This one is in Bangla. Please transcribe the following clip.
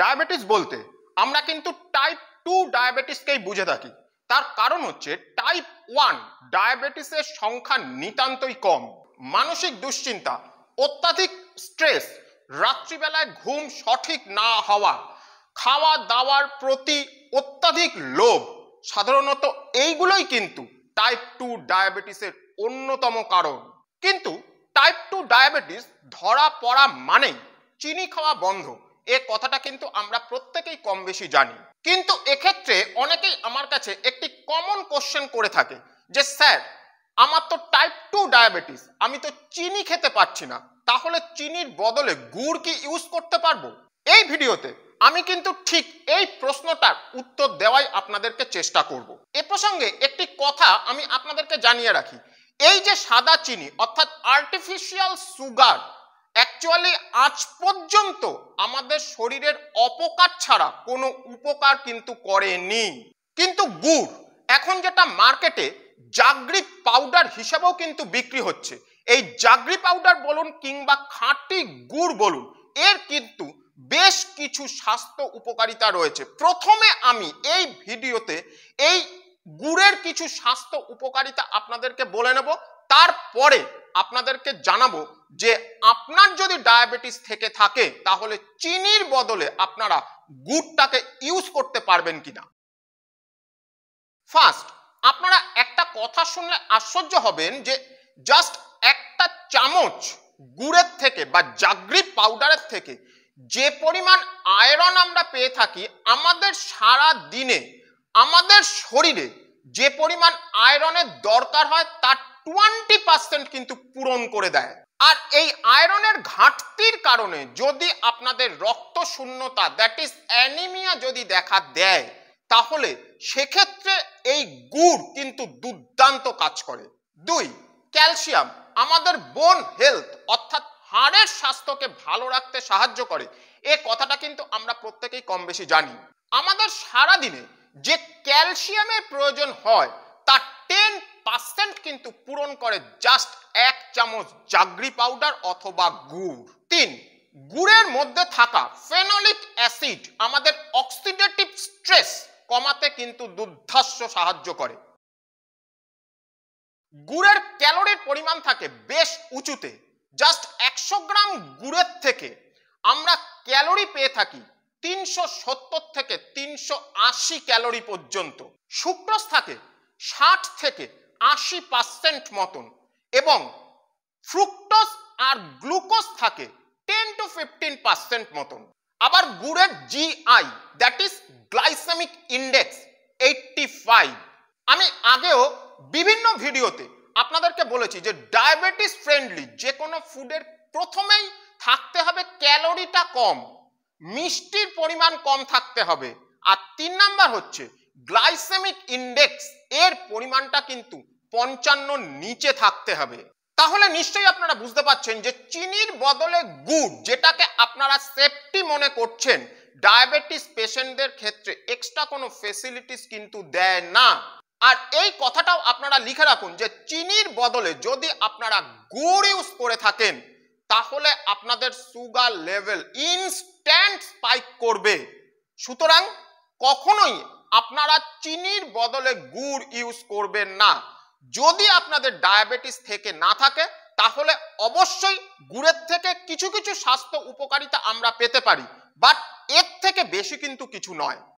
ডায়াবেটিস বলতে আমরা কিন্তু টাইপ টু ডায়াবেটিসকেই বুঝে থাকি তার কারণ হচ্ছে টাইপ ওয়ান ডায়াবেটিসের সংখ্যা নিতান্তই কম মানসিক দুশ্চিন্তা অত্যাধিক স্ট্রেস রাত্রিবেলায় ঘুম সঠিক না হওয়া খাওয়া দাওয়ার প্রতি অত্যাধিক লোভ সাধারণত এইগুলোই কিন্তু টাইপ টু ডায়াবেটিসের অন্যতম কারণ কিন্তু টাইপ টু ডায়াবেটিস ধরা পড়া মানেই চিনি খাওয়া বন্ধ এ কথাটা কিন্তু আমরা প্রত্যেকেই কম বেশি জানি কিন্তু এক্ষেত্রে অনেকেই আমার কাছে একটি কমন কোশ্চেন করে থাকে যে স্যার আমার তো টাইপ টু ডায়াবেটিস আমি তো চিনি খেতে পারছি না তাহলে চিনির বদলে গুড় কি ইউজ করতে পারবো এই ভিডিওতে আমি কিন্তু ঠিক এই প্রশ্নটার উত্তর দেওয়াই আপনাদেরকে চেষ্টা করব। এ প্রসঙ্গে একটি কথা আমি আপনাদেরকে জানিয়ে রাখি এই যে সাদা চিনি অর্থাৎ আর্টিফিশিয়াল সুগার অ্যাকচুয়ালি আজ পর্যন্ত আমাদের শরীরের অপকার ছাড়া কোনো উপকার কিন্তু করেনি কিন্তু গুড় এখন যেটা মার্কেটে জাগরি পাউডার হিসাবেও কিন্তু বিক্রি হচ্ছে এই জাগরি পাউডার বলুন কিংবা খাঁটি গুড় বলুন এর কিন্তু বেশ কিছু স্বাস্থ্য উপকারিতা রয়েছে প্রথমে আমি এই ভিডিওতে এই গুড়ের কিছু স্বাস্থ্য উপকারিতা আপনাদেরকে বলে নেব তারপরে আপনাদেরকে জানাবো যে আপনার যদি ডায়াবেটিস থেকে থাকে তাহলে চিনির বদলে আপনারা গুড়টাকে ইউজ করতে পারবেন কিনা ফার্স্ট আপনারা একটা কথা শুনলে আশ্চর্য হবেন যে জাস্ট একটা চামচ গুড়ের থেকে বা জাগরি পাউডারের থেকে যে পরিমাণ আয়রন আমরা পেয়ে থাকি আমাদের সারা দিনে আমাদের শরীরে যে পরিমাণ আয়রনের দরকার হয় তার টোয়েন্টি পার্সেন্ট কিন্তু পূরণ করে দেয় আর এই আয়রনের ঘাটতির কারণে যদি আপনাদের রক্ত শূন্যতা দ্যাট ইজ অ্যানিমিয়া যদি দেখা দেয় তাহলে সেক্ষেত্রে এই গুড় কিন্তু দুর্দান্ত কাজ করে দুই ক্যালসিয়াম আমাদের বোন হেলথ অর্থাৎ হাড়ের স্বাস্থ্যকে ভালো রাখতে সাহায্য করে এ কথাটা কিন্তু আমরা প্রত্যেকেই কম বেশি জানি আমাদের সারা দিনে যে ক্যালসিয়ামের প্রয়োজন হয় তার টেন পার্সেন্ট কিন্তু পূরণ করে জাস্ট এক চামচ জাগরি পাউডার অথবা গুড় তিন গুড়ের মধ্যে থাকা ফেনলিক অ্যাসিড আমাদের অক্সিডেটিভ স্ট্রেস কমাতে কিন্তু দুর্ধাস্য সাহায্য করে গুড়ের ক্যালোরির পরিমাণ থাকে বেশ উঁচুতে জাস্ট একশো গ্রাম গুড়ের থেকে আমরা ক্যালোরি পেয়ে থাকি তিনশো সত্তর থেকে তিনশো আশি ক্যালোরি পর্যন্ত সুক্রস থাকে ষাট থেকে আশি পার্সেন্ট মতন এবং ফ্রুক্টোজ আর গ্লুকোজ থাকে টেন টু ফিফটিন পার্সেন্ট মতন আবার গুড়ের GI that is glycaemic index eighty five আমি আগেও বিভিন্ন ভিডিওতে আপনাদেরকে বলেছি যে ডায়াবেটিস ফ্রেন্ডলি যে কোনো ফুডের প্রথমেই থাকতে হবে ক্যালোরিটা কম মিষ্টির পরিমাণ কম থাকতে হবে আর তিন নাম্বার হচ্ছে গ্লাইসেমিক ইন্ডেক্স এর পরিমাণটা কিন্তু পঞ্চান্ন নিচে থাকতে হবে তাহলে নিশ্চয়ই আপনারা বুঝতে পাচ্ছেন যে চিনির বদলে গুড় যেটাকে আপনারা সেফটি মনে করছেন ডায়াবেটিস পেশেন্টদের ক্ষেত্রে এক্সট্রা কোনো ফেসিলিটিস কিন্তু দেয় না আর এই কথাটাও আপনারা লিখে রাখুন যে চিনির বদলে যদি আপনারা গুড় ইউজ করে থাকেন তাহলে আপনাদের সুগার লেভেল ইনস্ট্যান্ট স্পাইক করবে সুতরাং কখনোই আপনারা চিনির বদলে গুড় ইউজ করবেন না যদি আপনাদের ডায়াবেটিস থেকে না থাকে তাহলে অবশ্যই গুড়ের থেকে কিছু কিছু স্বাস্থ্য উপকারিতা আমরা পেতে পারি বাট এর থেকে বেশি কিন্তু কিছু নয়